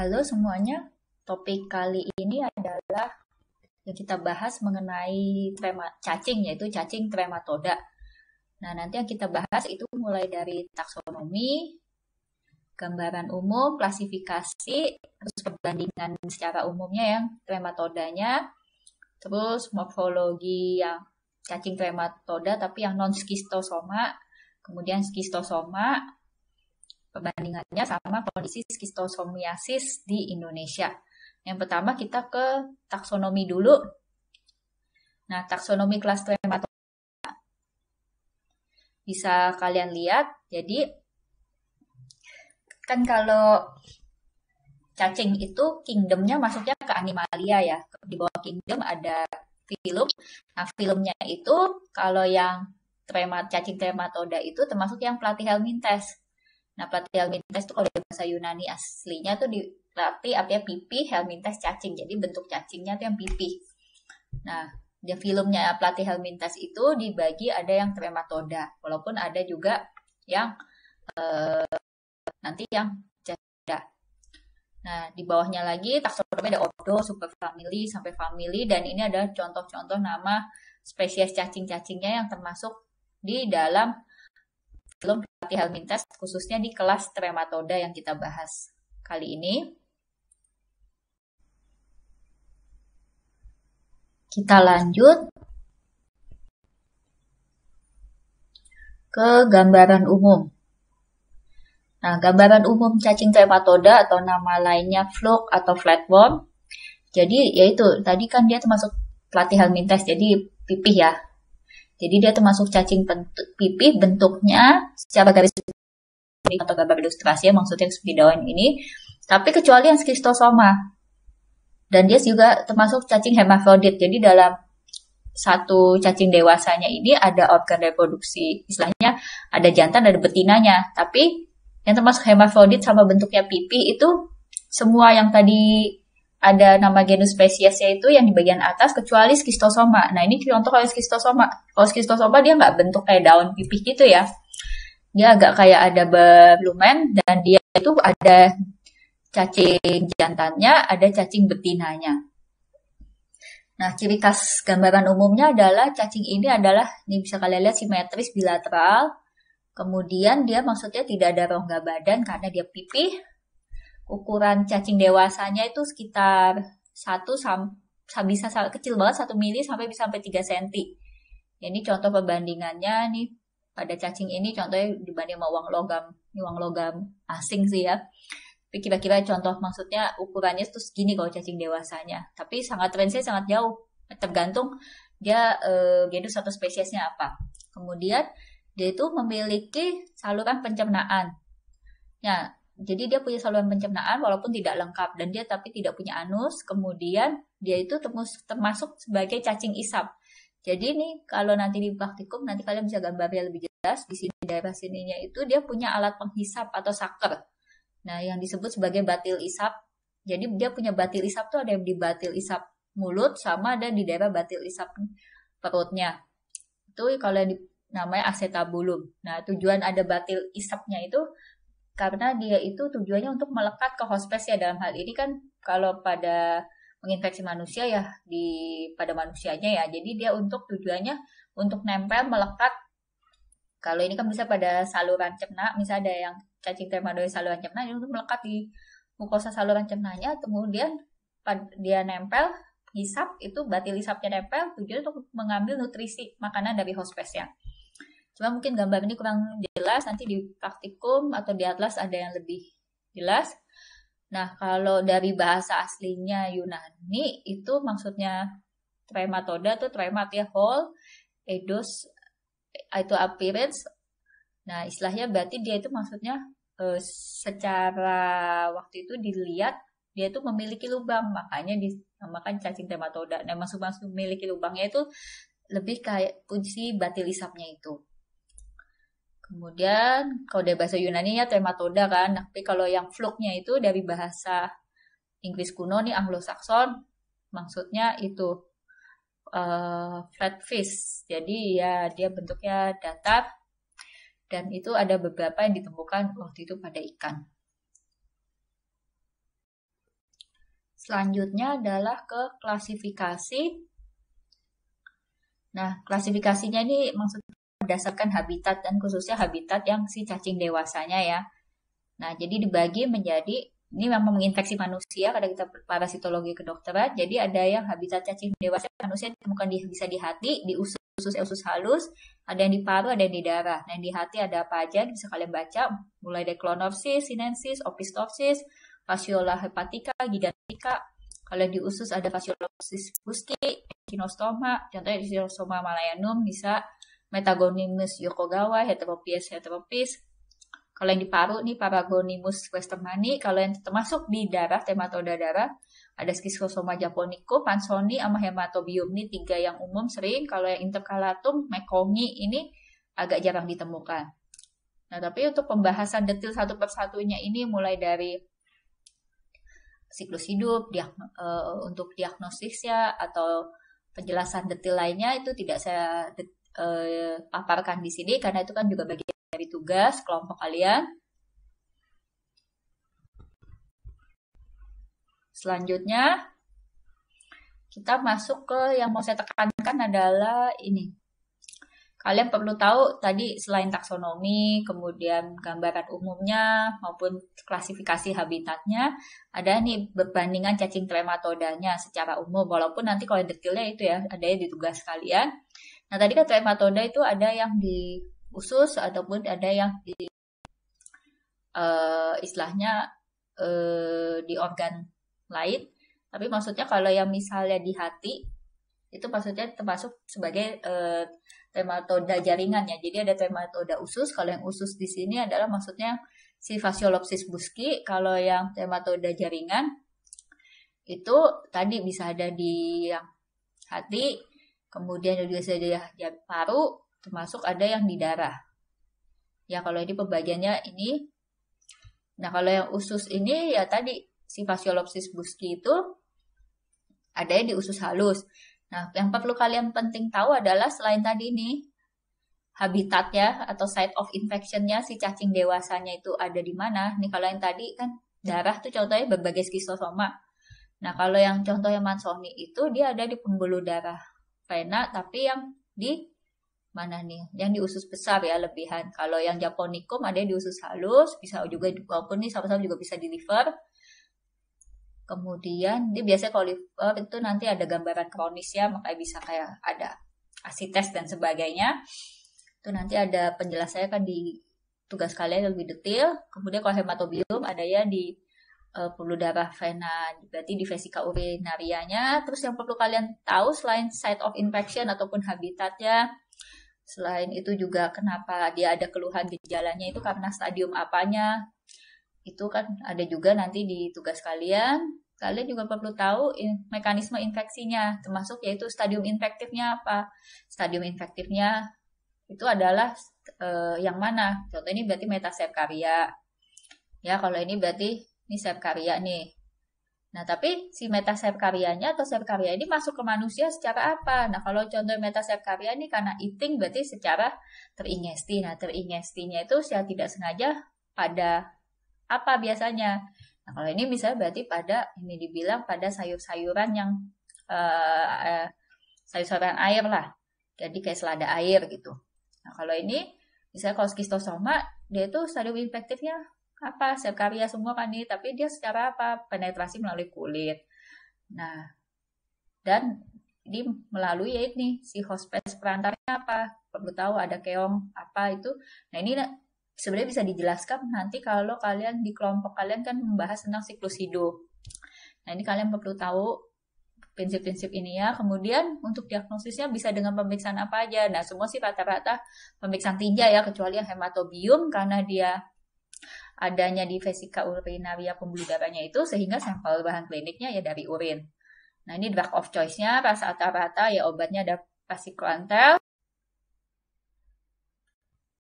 Halo semuanya, topik kali ini adalah yang kita bahas mengenai trema, cacing, yaitu cacing trematoda. Nah, nanti yang kita bahas itu mulai dari taksonomi, gambaran umum, klasifikasi, terus perbandingan secara umumnya yang trematodanya, terus morfologi yang cacing trematoda tapi yang non skistosoma, kemudian skistosoma, perbandingannya sama kondisi skistosomiasis di Indonesia. Yang pertama kita ke taksonomi dulu. Nah, taksonomi kelas Trematoma bisa kalian lihat. Jadi kan kalau cacing itu kingdomnya masuknya ke animalia ya. Di bawah kingdom ada film. Nah, filmnya itu kalau yang trema, cacing trematoda itu termasuk yang platyhelminthes. Nah, pelatih helmintes itu kalau dari bahasa Yunani aslinya tuh dilatih apa ya pipi, helminthes cacing. Jadi bentuk cacingnya tuh yang pipi. Nah, di filmnya pelatih helmintes itu dibagi ada yang trematoda, walaupun ada juga yang eh, nanti yang cacing. Nah, di bawahnya lagi taksonomi ada ordo, superfamili, sampai family dan ini ada contoh-contoh nama spesies cacing-cacingnya yang termasuk di dalam film melewati Helming test khususnya di kelas trematoda yang kita bahas kali ini. Kita lanjut ke gambaran umum. Nah, gambaran umum cacing trematoda atau nama lainnya fluke atau flatworm. Jadi, yaitu tadi kan dia termasuk pelatih helminthes, jadi pipih ya. Jadi dia termasuk cacing bentuk, pipih bentuknya secara garis atau gambar ilustrasi ya maksudnya seperti daun ini. Tapi kecuali yang skistosoma. Dan dia juga termasuk cacing hermafrodit. Jadi dalam satu cacing dewasanya ini ada organ reproduksi. Istilahnya ada jantan, ada betinanya. Tapi yang termasuk hermafrodit sama bentuknya pipi itu semua yang tadi ada nama genus spesiesnya itu yang di bagian atas kecuali skistosoma. Nah ini contoh kalau skistosoma. Kalau skistosoma dia nggak bentuk kayak daun pipih gitu ya. Dia agak kayak ada belumen dan dia itu ada cacing jantannya, ada cacing betinanya. Nah, ciri khas gambaran umumnya adalah cacing ini adalah, ini bisa kalian lihat simetris bilateral, kemudian dia maksudnya tidak ada rongga badan karena dia pipih, ukuran cacing dewasanya itu sekitar 1 sam bisa kecil banget 1 mili sampai bisa sampai 3 cm. Ini contoh perbandingannya nih pada cacing ini contohnya dibanding sama uang logam, ini uang logam asing sih ya. Tapi kira-kira contoh maksudnya ukurannya itu segini kalau cacing dewasanya. Tapi sangat range sangat jauh. Tergantung dia eh, genus atau spesiesnya apa. Kemudian dia itu memiliki saluran pencernaan. Ya, jadi dia punya saluran pencernaan walaupun tidak lengkap dan dia tapi tidak punya anus. Kemudian dia itu termasuk sebagai cacing isap. Jadi ini kalau nanti di praktikum nanti kalian bisa gambarnya lebih jelas di sini daerah sininya itu dia punya alat penghisap atau saker. Nah, yang disebut sebagai batil isap. Jadi dia punya batil isap tuh ada yang di batil isap mulut sama ada di daerah batil isap perutnya. Itu kalau yang di, namanya acetabulum. Nah, tujuan ada batil isapnya itu karena dia itu tujuannya untuk melekat ke hospes ya dalam hal ini kan kalau pada menginfeksi manusia ya di pada manusianya ya jadi dia untuk tujuannya untuk nempel melekat kalau ini kan bisa pada saluran cerna misalnya ada yang cacing termadoi saluran cerna itu untuk melekat di mukosa saluran cernanya kemudian dia nempel hisap itu batil hisapnya nempel tujuannya untuk mengambil nutrisi makanan dari ya Cuma mungkin gambar ini kurang jelas, nanti di praktikum atau di atlas ada yang lebih jelas. Nah, kalau dari bahasa aslinya Yunani itu maksudnya trematoda itu tremat ya whole, edos itu appearance. Nah, istilahnya berarti dia itu maksudnya eh, secara waktu itu dilihat dia itu memiliki lubang, makanya dinamakan cacing trematoda. Nah, maksud-maksud memiliki lubangnya itu lebih kayak kunci batil isapnya itu. Kemudian kalau dari bahasa Yunani ya tematoda kan. Tapi kalau yang fluknya itu dari bahasa Inggris kuno nih Anglo-Saxon maksudnya itu uh, eh, flatfish. Jadi ya dia bentuknya datar dan itu ada beberapa yang ditemukan waktu itu pada ikan. Selanjutnya adalah ke klasifikasi. Nah, klasifikasinya ini maksudnya berdasarkan habitat dan khususnya habitat yang si cacing dewasanya ya. Nah, jadi dibagi menjadi ini memang menginfeksi manusia karena kita parasitologi kedokteran. Jadi ada yang habitat cacing dewasa manusia ditemukan di, bisa di hati, di usus usus ya, usus halus, ada yang di paru, ada yang di darah. Nah, yang di hati ada apa aja bisa kalian baca mulai dari clonorsis, sinensis, opistopsis, fasciola hepatica, gigantica. Kalau di usus ada fasciolosis buski, kinostoma, contohnya di kinostoma malayanum bisa Metagonimus Yokogawa, heteropis heteropis. Kalau yang di paru nih Paragonimus westermani, kalau yang termasuk di darah tematoda darah ada Schistosoma japonicum, pansoni, sama hematobium nih tiga yang umum sering. Kalau yang intercalatum, mekongi ini agak jarang ditemukan. Nah, tapi untuk pembahasan detail satu persatunya ini mulai dari siklus hidup, diag uh, untuk diagnosisnya atau penjelasan detail lainnya itu tidak saya Eh, paparkan di sini karena itu kan juga bagian dari tugas kelompok kalian. Selanjutnya kita masuk ke yang mau saya tekankan adalah ini. Kalian perlu tahu tadi selain taksonomi, kemudian gambaran umumnya maupun klasifikasi habitatnya, ada nih berbandingan cacing trematodanya secara umum. Walaupun nanti kalau detailnya itu ya ada di tugas kalian Nah tadi kata matoda itu ada yang di usus ataupun ada yang di uh, istilahnya uh, di organ lain. Tapi maksudnya kalau yang misalnya di hati itu maksudnya termasuk sebagai uh, eh, tematoda jaringan ya. Jadi ada tematoda usus. Kalau yang usus di sini adalah maksudnya si fasciolopsis buski. Kalau yang tematoda jaringan itu tadi bisa ada di yang hati, Kemudian ada juga di paru, termasuk ada yang di darah. Ya kalau ini pembagiannya ini. Nah kalau yang usus ini ya tadi si fasciolopsis buski itu ada di usus halus. Nah yang perlu kalian penting tahu adalah selain tadi ini habitatnya atau site of infectionnya si cacing dewasanya itu ada di mana. Nih kalau yang tadi kan darah tuh contohnya berbagai skisosoma. Nah kalau yang contohnya Mansoni itu dia ada di pembuluh darah vena tapi yang di mana nih yang di usus besar ya lebihan kalau yang japonikum ada yang di usus halus bisa juga walaupun nih sama-sama juga bisa di liver kemudian dia biasanya kalau liver itu nanti ada gambaran kronis ya makanya bisa kayak ada asites dan sebagainya itu nanti ada penjelasannya kan di tugas kalian lebih detail kemudian kalau hematobium ada ya di uh, perlu darah vena, berarti di vesika urinarianya. Terus yang perlu kalian tahu selain site of infection ataupun habitatnya, selain itu juga kenapa dia ada keluhan gejalanya itu karena stadium apanya. Itu kan ada juga nanti di tugas kalian. Kalian juga perlu tahu in, mekanisme infeksinya, termasuk yaitu stadium infektifnya apa. Stadium infektifnya itu adalah uh, yang mana. Contoh ini berarti metasepkaria. Ya, kalau ini berarti ini sayap karya nih. Nah, tapi si meta sayap karyanya atau sayap karya ini masuk ke manusia secara apa? Nah, kalau contoh meta sayap karya ini karena eating berarti secara teringesti. Nah, teringestinya itu secara tidak sengaja pada apa biasanya? Nah, kalau ini misalnya berarti pada ini dibilang pada sayur-sayuran yang uh, uh, sayur-sayuran air lah. Jadi kayak selada air gitu. Nah, kalau ini misalnya kalau skistosoma dia itu stadium infektifnya apa sel karya semua kan nih tapi dia secara apa penetrasi melalui kulit nah dan di melalui ya ini si hospes perantarnya apa perlu tahu ada keong apa itu nah ini sebenarnya bisa dijelaskan nanti kalau kalian di kelompok kalian kan membahas tentang siklus hidup nah ini kalian perlu tahu prinsip-prinsip ini ya kemudian untuk diagnosisnya bisa dengan pemeriksaan apa aja nah semua sih rata-rata pemeriksaan tinja ya kecuali yang hematobium karena dia adanya di vesika urinaria pembuluh darahnya itu sehingga sampel bahan kliniknya ya dari urin. Nah ini drug of choice-nya rata-rata ya obatnya ada pasiklantel.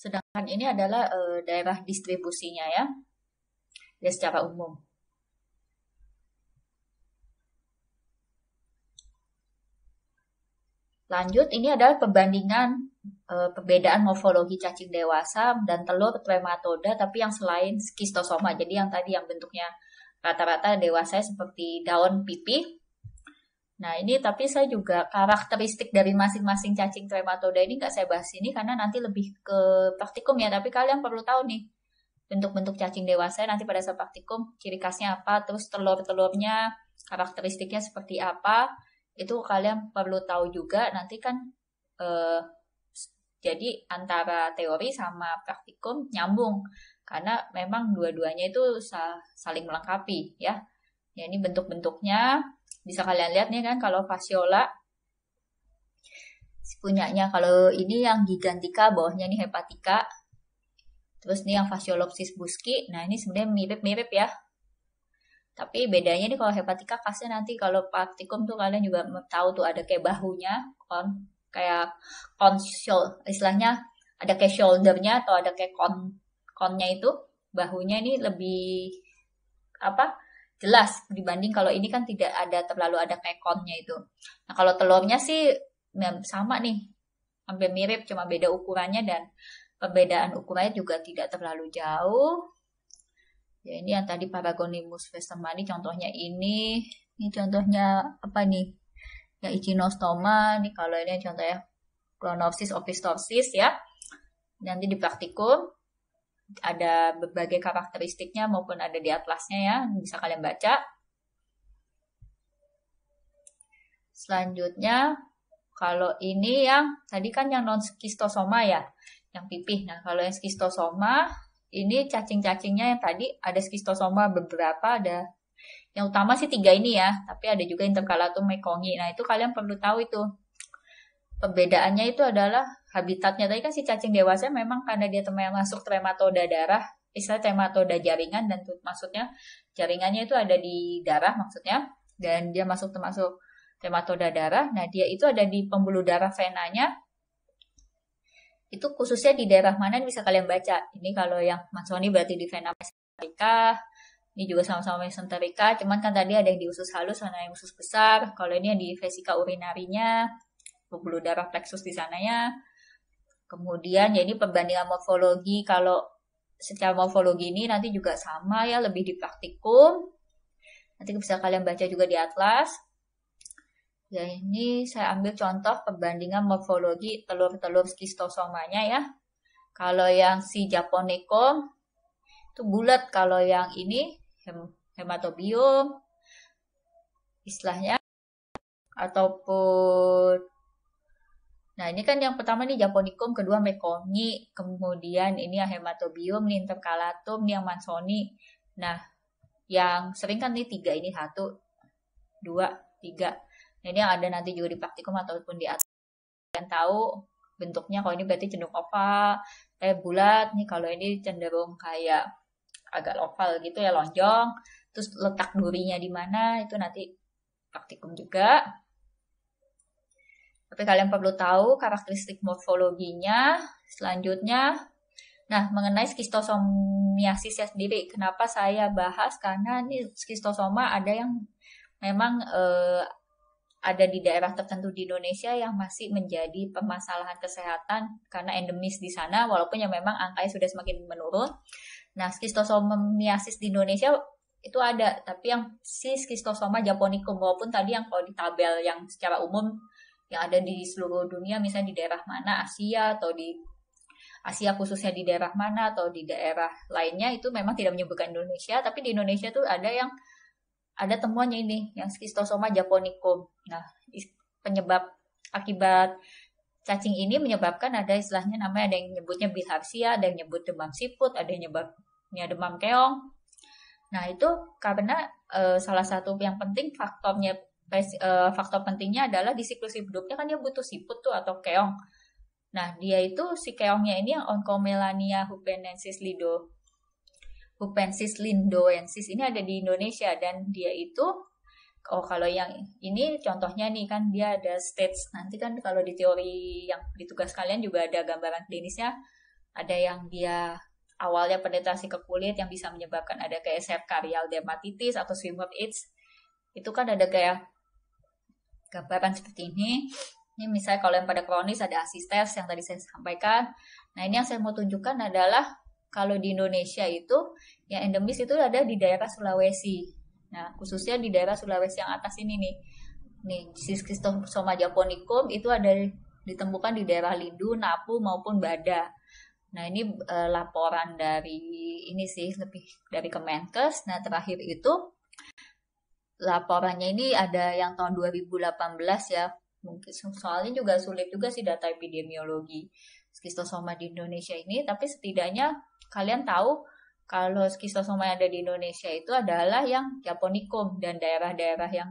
Sedangkan ini adalah e, daerah distribusinya ya, ya secara umum. Lanjut, ini adalah perbandingan Eh, perbedaan morfologi cacing dewasa dan telur trematoda tapi yang selain skistosoma. Jadi yang tadi yang bentuknya rata-rata dewasa seperti daun pipih. Nah ini tapi saya juga karakteristik dari masing-masing cacing trematoda ini nggak saya bahas ini karena nanti lebih ke praktikum ya. Tapi kalian perlu tahu nih bentuk-bentuk cacing dewasa nanti pada saat praktikum ciri khasnya apa, terus telur-telurnya karakteristiknya seperti apa itu kalian perlu tahu juga nanti kan eh, jadi antara teori sama praktikum nyambung karena memang dua-duanya itu saling melengkapi ya. Ya ini bentuk-bentuknya bisa kalian lihat nih kan kalau fasciola punyanya kalau ini yang gigantika bawahnya ini hepatika terus nih yang fasciolopsis buski nah ini sebenarnya mirip-mirip ya tapi bedanya nih kalau hepatika khasnya nanti kalau praktikum tuh kalian juga tahu tuh ada kayak bahunya kon kayak konsol istilahnya ada kayak shouldernya atau ada kayak kon konnya itu bahunya ini lebih apa jelas dibanding kalau ini kan tidak ada terlalu ada kayak konnya itu nah kalau telurnya sih sama nih hampir mirip cuma beda ukurannya dan perbedaan ukurannya juga tidak terlalu jauh ya ini yang tadi paragonimus vestemani contohnya ini ini contohnya apa nih ya ichinostoma nih kalau ini contohnya klonopsis opistosis ya nanti di praktikum ada berbagai karakteristiknya maupun ada di atlasnya ya bisa kalian baca selanjutnya kalau ini yang tadi kan yang non skistosoma ya yang pipih nah kalau yang skistosoma ini cacing-cacingnya yang tadi ada skistosoma beberapa ada yang utama sih tiga ini ya, tapi ada juga intercalatum mekongi. Nah itu kalian perlu tahu itu. Perbedaannya itu adalah habitatnya. Tadi kan si cacing dewasa memang karena dia masuk trematoda darah, istilah trematoda jaringan dan maksudnya jaringannya itu ada di darah maksudnya dan dia masuk termasuk trematoda darah. Nah, dia itu ada di pembuluh darah venanya. Itu khususnya di daerah mana bisa kalian baca. Ini kalau yang Mas berarti di vena mesenterika, ini juga sama-sama mesenterika, cuman kan tadi ada yang di usus halus, sana yang usus besar. Kalau ini yang di vesika urinarinya, pembuluh darah plexus di sananya. Kemudian ya ini perbandingan morfologi kalau secara morfologi ini nanti juga sama ya lebih di praktikum. Nanti bisa kalian baca juga di atlas. Ya ini saya ambil contoh perbandingan morfologi telur-telur skistosomanya ya. Kalau yang si Japoneko itu bulat, kalau yang ini hematobium istilahnya ataupun Nah, ini kan yang pertama nih japonikum, kedua mekoni, kemudian ini ya hematobium, nih interkalatum nih yang mansoni. Nah, yang sering kan nih tiga ini satu, dua, tiga. Nah, ini yang ada nanti juga di praktikum ataupun di atas. Kalian tahu bentuknya kalau ini berarti cenderung oval, kayak eh, bulat nih kalau ini cenderung kayak agak oval gitu ya lonjong terus letak durinya di mana itu nanti praktikum juga tapi kalian perlu tahu karakteristik morfologinya selanjutnya nah mengenai skistosomiasis ya sendiri kenapa saya bahas karena ini skistosoma ada yang memang eh, ada di daerah tertentu di Indonesia yang masih menjadi permasalahan kesehatan karena endemis di sana walaupun yang memang angkanya sudah semakin menurun Nah, skistosoma miasis di Indonesia itu ada, tapi yang si skistosoma japonicum walaupun tadi yang kalau di tabel yang secara umum yang ada di seluruh dunia misalnya di daerah mana Asia atau di Asia khususnya di daerah mana atau di daerah lainnya itu memang tidak menyebutkan Indonesia tapi di Indonesia tuh ada yang ada temuannya ini yang skistosoma japonicum nah penyebab akibat cacing ini menyebabkan ada istilahnya namanya ada yang nyebutnya bilharzia ada yang nyebut demam siput ada yang nyebut punya demam keong. Nah itu karena uh, salah satu yang penting faktornya uh, faktor pentingnya adalah di siklus hidupnya kan dia butuh siput tuh atau keong. Nah dia itu si keongnya ini yang Oncomelania hupenensis lido hupensis lindoensis ini ada di Indonesia dan dia itu oh kalau yang ini contohnya nih kan dia ada stage nanti kan kalau di teori yang di kalian juga ada gambaran klinisnya ada yang dia awalnya penetrasi ke kulit yang bisa menyebabkan ada kayak serkarial dermatitis atau swimmer itch itu kan ada kayak gambaran seperti ini ini misalnya kalau yang pada kronis ada asistes yang tadi saya sampaikan nah ini yang saya mau tunjukkan adalah kalau di Indonesia itu yang endemis itu ada di daerah Sulawesi nah khususnya di daerah Sulawesi yang atas ini nih nih Schistosoma japonicum itu ada ditemukan di daerah Lindu, Napu maupun Bada Nah ini uh, laporan dari ini sih lebih dari Kemenkes. Nah terakhir itu laporannya ini ada yang tahun 2018 ya. Mungkin soalnya juga sulit juga sih data epidemiologi skistosoma di Indonesia ini. Tapi setidaknya kalian tahu kalau skistosoma yang ada di Indonesia itu adalah yang japonikum dan daerah-daerah yang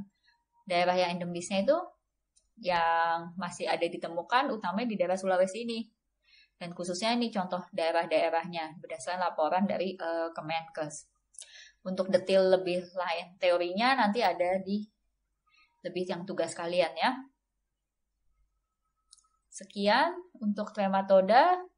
daerah yang endemisnya itu yang masih ada ditemukan utamanya di daerah Sulawesi ini dan khususnya ini contoh daerah-daerahnya berdasarkan laporan dari uh, Kemenkes. Untuk detail lebih lain teorinya nanti ada di lebih yang tugas kalian ya. Sekian untuk trematoda.